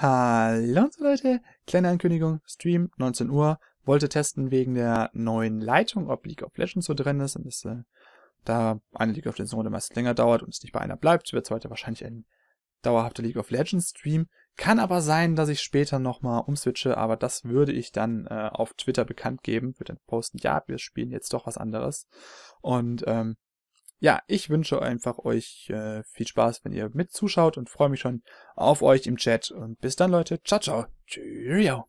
Hallo Leute, kleine Ankündigung, Stream 19 Uhr, wollte testen wegen der neuen Leitung, ob League of Legends so drin ist und das, äh, da eine League of Legends Runde meist länger dauert und es nicht bei einer bleibt, wird es heute wahrscheinlich ein dauerhafter League of Legends Stream. Kann aber sein, dass ich später nochmal umswitche, aber das würde ich dann äh, auf Twitter bekannt geben, würde dann posten, ja, wir spielen jetzt doch was anderes. Und ähm, ja, ich wünsche einfach euch äh, viel Spaß, wenn ihr mit zuschaut und freue mich schon auf euch im Chat. Und bis dann, Leute. Ciao, ciao. Cheerio.